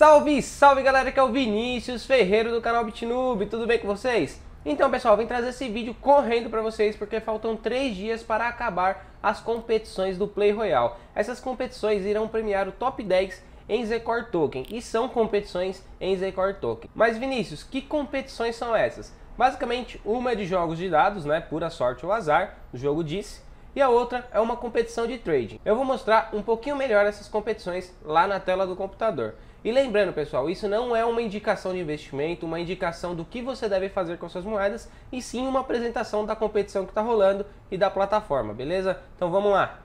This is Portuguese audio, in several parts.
Salve, salve galera, que é o Vinícius Ferreiro do canal Bitnube. tudo bem com vocês? Então pessoal, vim trazer esse vídeo correndo para vocês porque faltam 3 dias para acabar as competições do Play Royale. Essas competições irão premiar o Top 10 em Zecor Token e são competições em Zecor Token. Mas Vinícius, que competições são essas? Basicamente, uma é de jogos de dados, né, pura sorte ou azar, o jogo disse, e a outra é uma competição de trading. Eu vou mostrar um pouquinho melhor essas competições lá na tela do computador. E lembrando, pessoal, isso não é uma indicação de investimento, uma indicação do que você deve fazer com suas moedas, e sim uma apresentação da competição que está rolando e da plataforma, beleza? Então vamos lá.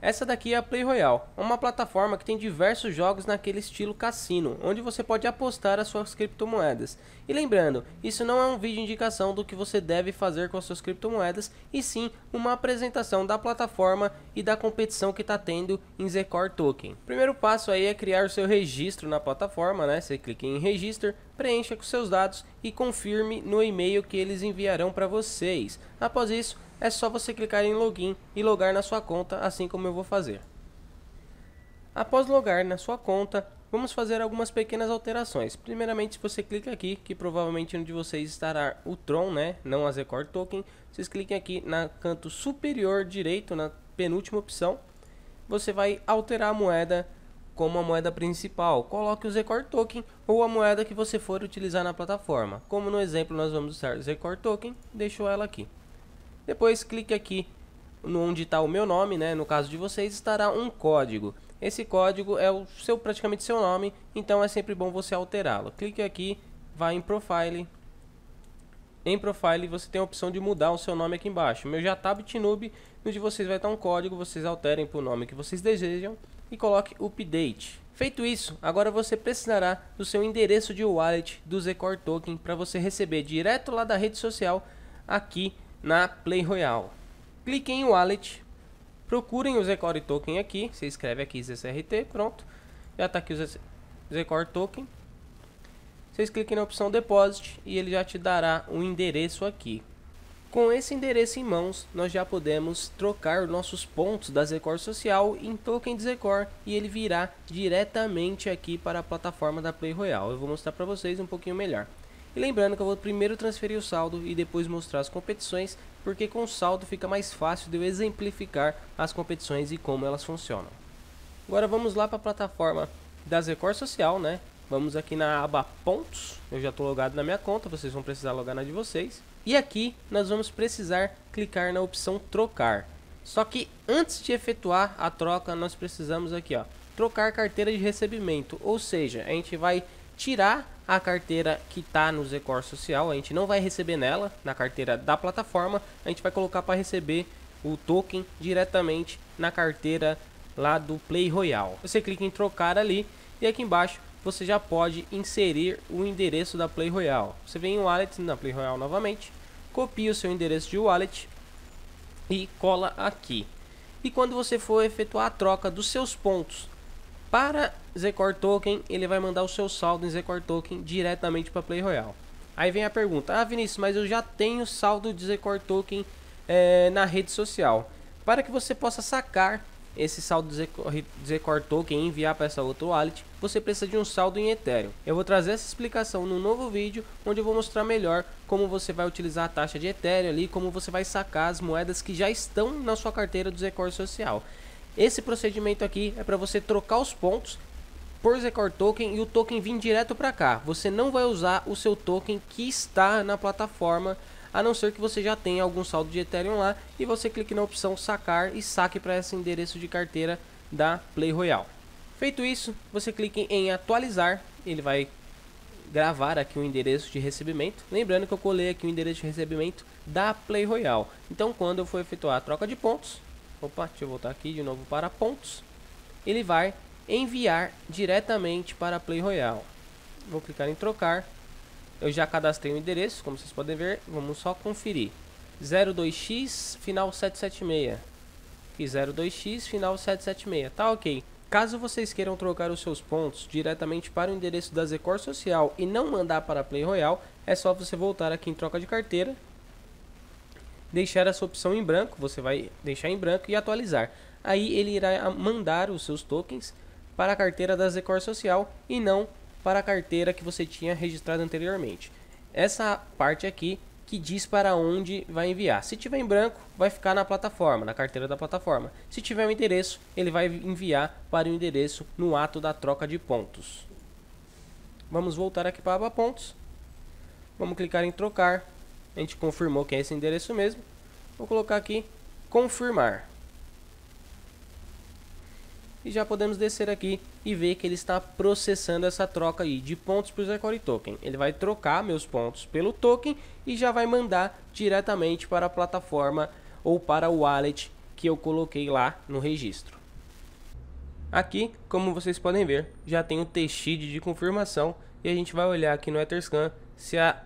Essa daqui é a Play Royale, uma plataforma que tem diversos jogos naquele estilo cassino, onde você pode apostar as suas criptomoedas. E lembrando, isso não é um vídeo indicação do que você deve fazer com as suas criptomoedas, e sim uma apresentação da plataforma e da competição que está tendo em Zcore Token. O primeiro passo aí é criar o seu registro na plataforma, né? Você clica em Register, preencha com seus dados e confirme no e-mail que eles enviarão para vocês. Após isso, é só você clicar em login e logar na sua conta, assim como eu vou fazer. Após logar na sua conta, vamos fazer algumas pequenas alterações. Primeiramente, você clica aqui, que provavelmente onde vocês estará o Tron, né? Não a Zcor Token. Vocês cliquem aqui na canto superior direito, na penúltima opção. Você vai alterar a moeda como a moeda principal. Coloque o Zcor Token ou a moeda que você for utilizar na plataforma. Como no exemplo nós vamos usar o Zcor Token, deixo ela aqui. Depois clique aqui onde está o meu nome, né? No caso de vocês estará um código. Esse código é o seu praticamente seu nome, então é sempre bom você alterá-lo. Clique aqui, vai em Profile. Em Profile você tem a opção de mudar o seu nome aqui embaixo. O meu já tá Bitnub, no de vocês vai estar tá um código, vocês alterem para o nome que vocês desejam e coloque Update. Feito isso, agora você precisará do seu endereço de wallet do Zcore Token para você receber direto lá da rede social aqui na Play Royal. Clique em Wallet, procurem o Zcore Token aqui, você escreve aqui ZCRT, pronto. Já está aqui o Zcore Token. Vocês cliquem na opção Deposit e ele já te dará um endereço aqui. Com esse endereço em mãos, nós já podemos trocar nossos pontos da Zcore Social em token de Zecor e ele virá diretamente aqui para a plataforma da Play Royale. Eu vou mostrar para vocês um pouquinho melhor. E lembrando que eu vou primeiro transferir o saldo e depois mostrar as competições, porque com o saldo fica mais fácil de eu exemplificar as competições e como elas funcionam. Agora vamos lá para a plataforma da Record Social, né? Vamos aqui na aba Pontos, eu já estou logado na minha conta, vocês vão precisar logar na de vocês. E aqui nós vamos precisar clicar na opção Trocar. Só que antes de efetuar a troca, nós precisamos aqui ó, trocar carteira de recebimento, ou seja, a gente vai tirar a carteira que está no Zecor Social, a gente não vai receber nela, na carteira da plataforma, a gente vai colocar para receber o token diretamente na carteira lá do Play Royal. Você clica em trocar ali e aqui embaixo você já pode inserir o endereço da Play Royal. Você vem em Wallet na Play Royal novamente, copia o seu endereço de Wallet e cola aqui. E quando você for efetuar a troca dos seus pontos para Zcore Token, ele vai mandar o seu saldo em Zcore Token diretamente para Play Royale. Aí vem a pergunta, ah Vinícius, mas eu já tenho saldo de Zcore Token é, eh, na rede social. Para que você possa sacar esse saldo Zcore Token e enviar para essa outra wallet, você precisa de um saldo em Ethereum. Eu vou trazer essa explicação no novo vídeo, onde eu vou mostrar melhor como você vai utilizar a taxa de Ethereum ali, como você vai sacar as moedas que já estão na sua carteira do Zcore Social. Esse procedimento aqui é para você trocar os pontos por Zcor Token e o token vir direto para cá. Você não vai usar o seu token que está na plataforma, a não ser que você já tenha algum saldo de Ethereum lá e você clique na opção sacar e saque para esse endereço de carteira da Play Royal. Feito isso, você clique em atualizar, ele vai gravar aqui o endereço de recebimento. Lembrando que eu colei aqui o endereço de recebimento da Play Royal. Então, quando eu for efetuar a troca de pontos, opa, deixa eu voltar aqui de novo para pontos, ele vai enviar diretamente para a Play Royale. Vou clicar em trocar. Eu já cadastrei o endereço, como vocês podem ver. Vamos só conferir. 02x final 776. E 02x final 776. Tá ok. Caso vocês queiram trocar os seus pontos diretamente para o endereço da Zecor Social e não mandar para a Play Royale, é só você voltar aqui em troca de carteira, deixar essa opção em branco, você vai deixar em branco e atualizar. Aí ele irá mandar os seus tokens para a carteira da Zecor Social e não para a carteira que você tinha registrado anteriormente. Essa parte aqui que diz para onde vai enviar. Se tiver em branco, vai ficar na plataforma, na carteira da plataforma. Se tiver um endereço, ele vai enviar para o endereço no ato da troca de pontos. Vamos voltar aqui para a aba pontos. Vamos clicar em trocar. A gente confirmou que é esse endereço mesmo. Vou colocar aqui confirmar. E já podemos descer aqui e ver que ele está processando essa troca aí de pontos para o Zecore Token. Ele vai trocar meus pontos pelo token e já vai mandar diretamente para a plataforma ou para o wallet que eu coloquei lá no registro. Aqui, como vocês podem ver, já tem o um TXID de confirmação e a gente vai olhar aqui no Etherscan se a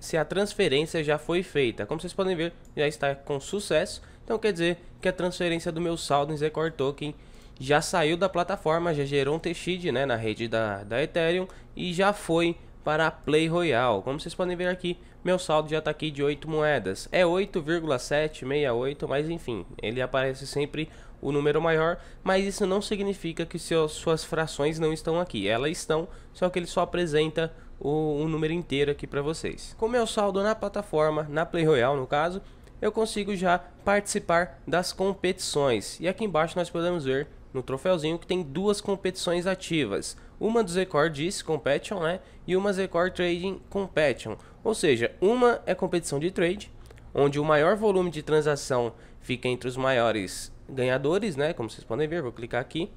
se a transferência já foi feita. Como vocês podem ver, já está com sucesso. Então quer dizer que a transferência do meu saldo em Zecor Token já saiu da plataforma, já gerou um TX, né, na rede da, da Ethereum e já foi para a Play Royale, Como vocês podem ver aqui, meu saldo já está aqui de 8 moedas. É 8,768, mas enfim, ele aparece sempre o número maior, mas isso não significa que seus, suas frações não estão aqui. Elas estão, só que ele só apresenta o, o número inteiro aqui para vocês. Com meu saldo na plataforma, na Play Royale, no caso, eu consigo já participar das competições. E aqui embaixo nós podemos ver no troféuzinho que tem duas competições ativas. Uma do Zecor Dice Competition, né? E uma Zecor Trading Competition. Ou seja, uma é competição de trade, onde o maior volume de transação fica entre os maiores ganhadores, né? Como vocês podem ver, vou clicar aqui.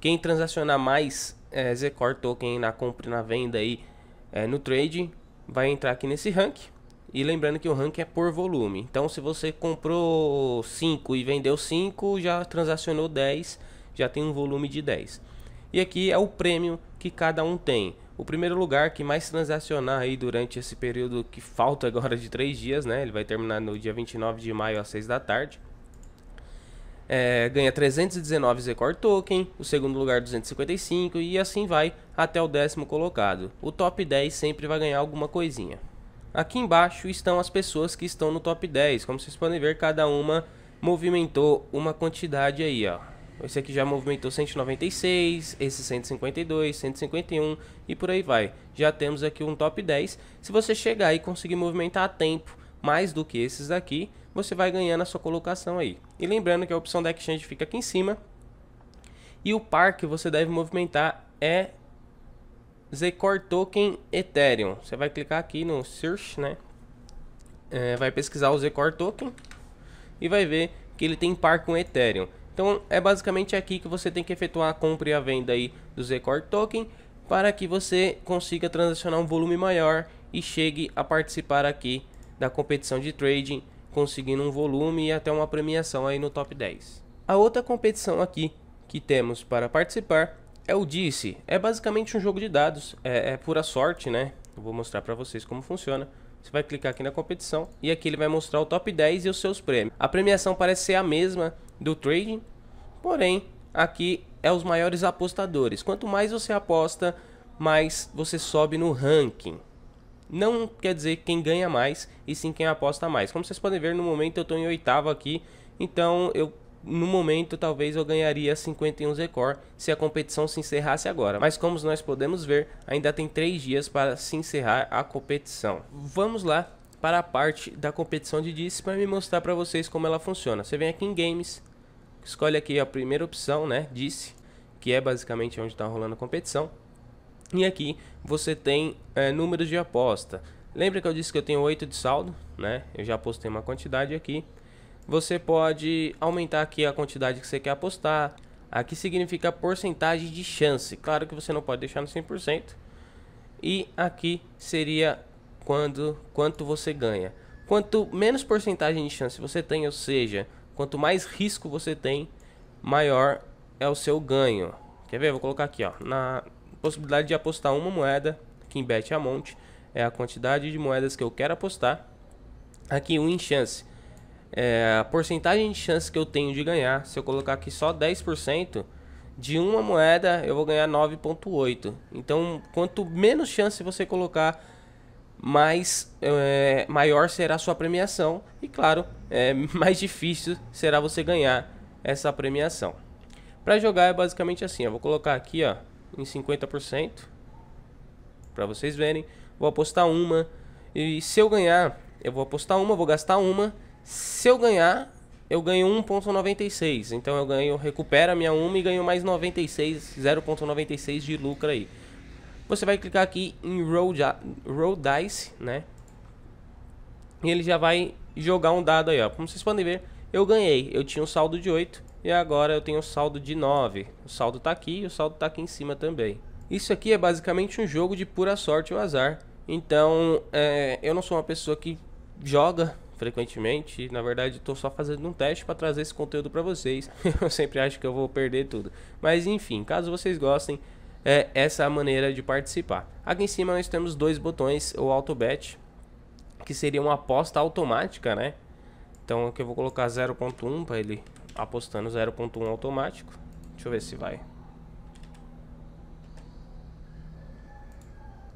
Quem transacionar mais é, Zecor Token na compra e na venda aí é, no trade vai entrar aqui nesse rank. E lembrando que o rank é por volume. Então, se você comprou 5 e vendeu 5, já transacionou 10 já tem um volume de 10. E aqui é o prêmio que cada um tem. O primeiro lugar que mais transacionar aí durante esse período que falta agora de 3 dias, né? Ele vai terminar no dia 29 de maio às 6 da tarde. É, ganha 319 Zecor Token, o segundo lugar 255 e assim vai até o décimo colocado. O top 10 sempre vai ganhar alguma coisinha. Aqui embaixo estão as pessoas que estão no top 10, como vocês podem ver, cada uma movimentou uma quantidade aí, ó. Esse aqui já movimentou 196, esse 152, 151 e por aí vai. Já temos aqui um top 10. Se você chegar e conseguir movimentar a tempo mais do que esses daqui, você vai ganhando a sua colocação aí. E lembrando que a opção da Exchange fica aqui em cima. E o par que você deve movimentar é Zcore Token Ethereum. Você vai clicar aqui no Search, né? É, vai pesquisar o Zcore Token e vai ver que ele tem par com Ethereum. Então é basicamente aqui que você tem que efetuar a compra e a venda aí do Zcore Token para que você consiga transacionar um volume maior e chegue a participar aqui da competição de trading, conseguindo um volume e até uma premiação aí no top 10. A outra competição aqui que temos para participar é o Dice. É basicamente um jogo de dados, é, é pura sorte, né? Eu vou mostrar para vocês como funciona. Você vai clicar aqui na competição e aqui ele vai mostrar o top 10 e os seus prêmios. A premiação parece ser a mesma do trading, porém aqui é os maiores apostadores. Quanto mais você aposta, mais você sobe no ranking. Não quer dizer quem ganha mais, e sim quem aposta mais. Como vocês podem ver, no momento eu estou em oitavo aqui, então eu no momento talvez eu ganharia 51 Record se a competição se encerrasse agora. Mas como nós podemos ver, ainda tem 3 dias para se encerrar a competição. Vamos lá para a parte da competição de discs para me mostrar para vocês como ela funciona. Você vem aqui em Games, escolhe aqui a primeira opção, né, disc, que é basicamente onde está rolando a competição. E aqui você tem é, números de aposta. Lembra que eu disse que eu tenho 8 de saldo, né? Eu já apostei uma quantidade aqui. Você pode aumentar aqui a quantidade que você quer apostar. Aqui significa porcentagem de chance. Claro que você não pode deixar no 100%. E aqui seria quando, quanto você ganha. Quanto menos porcentagem de chance você tem, ou seja, quanto mais risco você tem, maior é o seu ganho. Quer ver? Vou colocar aqui, ó, na possibilidade de apostar uma moeda, que em bet é monte é a quantidade de moedas que eu quero apostar. Aqui em chance. É a porcentagem de chance que eu tenho de ganhar, se eu colocar aqui só 10%, de uma moeda eu vou ganhar 9.8. Então, quanto menos chance você colocar mais é, maior será a sua premiação e, claro, é, mais difícil será você ganhar essa premiação. Para jogar é basicamente assim, eu vou colocar aqui ó, em 50% para vocês verem, vou apostar uma e se eu ganhar, eu vou apostar uma, vou gastar uma, se eu ganhar, eu ganho 1.96, então eu ganho, recupera minha uma e ganho mais 96, 0.96 de lucro aí. Você vai clicar aqui em Roll, roll Dice, né? E ele já vai jogar um dado aí, ó. Como vocês podem ver, eu ganhei. Eu tinha um saldo de 8 e agora eu tenho um saldo de 9. O saldo tá aqui e o saldo tá aqui em cima também. Isso aqui é basicamente um jogo de pura sorte ou azar. Então, é, eu não sou uma pessoa que joga frequentemente. Na verdade, estou só fazendo um teste para trazer esse conteúdo para vocês. eu sempre acho que eu vou perder tudo. Mas enfim, caso vocês gostem, é essa é a maneira de participar. Aqui em cima nós temos dois botões, o auto bet, que seria uma aposta automática, né? Então aqui eu vou colocar 0.1 para ele apostando 0.1 automático. Deixa eu ver se vai.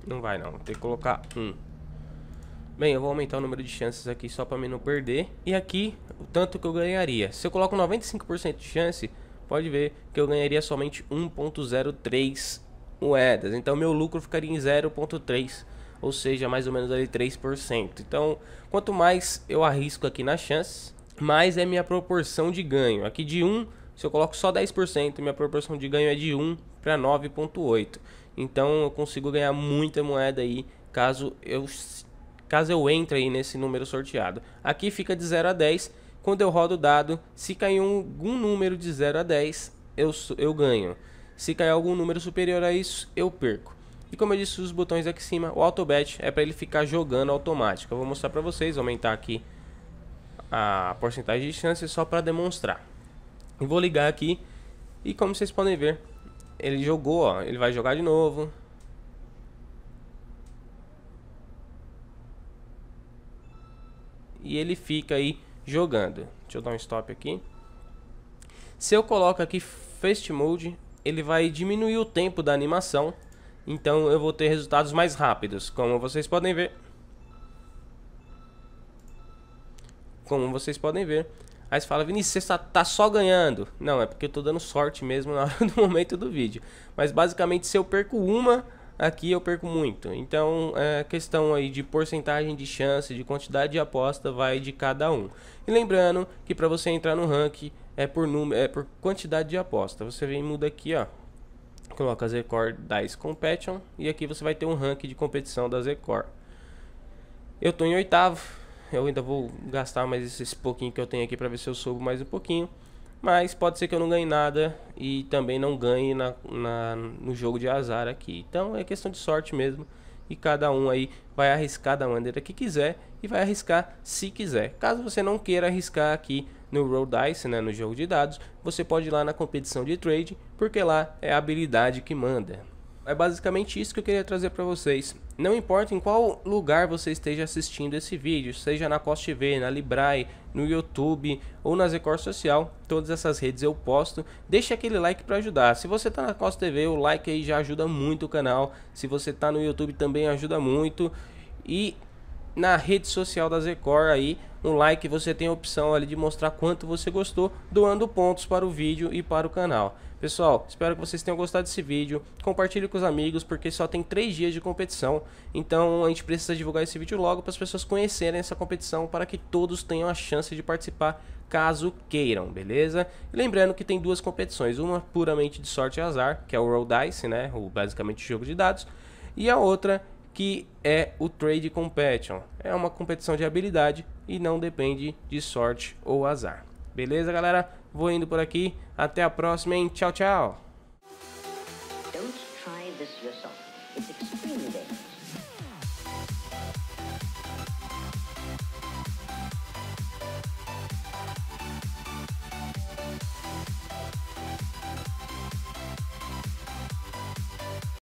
Não vai não, tem que colocar 1. Bem, eu vou aumentar o número de chances aqui só para mim não perder. E aqui, o tanto que eu ganharia. Se eu coloco 95% de chance, pode ver que eu ganharia somente 1.03 moedas. Então meu lucro ficaria em 0.3, ou seja, mais ou menos ali 3%. Então, quanto mais eu arrisco aqui na chance, mais é minha proporção de ganho. Aqui de 1, se eu coloco só 10%, minha proporção de ganho é de 1 para 9.8. Então eu consigo ganhar muita moeda aí caso eu caso eu entre aí nesse número sorteado. Aqui fica de 0 a 10 quando eu rodo o dado, se cair algum número de 0 a 10, eu, eu ganho. Se cair algum número superior a isso, eu perco. E como eu disse, os botões aqui em cima, o autobet é para ele ficar jogando automático. Eu vou mostrar para vocês, aumentar aqui a porcentagem de chance só para demonstrar. E vou ligar aqui e como vocês podem ver, ele jogou, ó, ele vai jogar de novo. E ele fica aí jogando. Deixa eu dar um stop aqui. Se eu coloco aqui Fast Mode, ele vai diminuir o tempo da animação. Então eu vou ter resultados mais rápidos, como vocês podem ver. Como vocês podem ver. Aí você fala, Vinícius, você tá só ganhando. Não, é porque eu tô dando sorte mesmo na hora do momento do vídeo. Mas basicamente, se eu perco uma, aqui eu perco muito. Então, a é, questão aí de porcentagem de chance, de quantidade de aposta vai de cada um. E lembrando que para você entrar no ranking é por número, é por quantidade de aposta. Você vem muda aqui, ó. Coloca Zecor Dice Competition e aqui você vai ter um ranking de competição da Zecor. Eu tô em oitavo. Eu ainda vou gastar mais esse pouquinho que eu tenho aqui para ver se eu subo mais um pouquinho. Mas pode ser que eu não ganhe nada e também não ganhe na, na, no jogo de azar aqui. Então é questão de sorte mesmo. E cada um aí vai arriscar da maneira que quiser e vai arriscar se quiser. Caso você não queira arriscar aqui no Roll Dice, né, no jogo de dados, você pode ir lá na competição de trade, porque lá é a habilidade que manda é basicamente isso que eu queria trazer para vocês. Não importa em qual lugar você esteja assistindo esse vídeo, seja na Cost TV, na Librae, no YouTube ou na Zecor Social, todas essas redes eu posto. Deixe aquele like para ajudar. Se você está na Cost TV, o like aí já ajuda muito o canal. Se você está no YouTube também ajuda muito. E na rede social da Zecor aí. Um like você tem a opção ali de mostrar quanto você gostou, doando pontos para o vídeo e para o canal. Pessoal, espero que vocês tenham gostado desse vídeo. Compartilhe com os amigos, porque só tem 3 dias de competição. Então a gente precisa divulgar esse vídeo logo para as pessoas conhecerem essa competição, para que todos tenham a chance de participar caso queiram, beleza? E lembrando que tem duas competições, uma puramente de sorte e azar, que é o Roll Dice, né? O, basicamente o jogo de dados, e a outra que é o Trade Competition. É uma competição de habilidade e não depende de sorte ou azar. Beleza, galera? Vou indo por aqui. Até a próxima, hein? Tchau, tchau!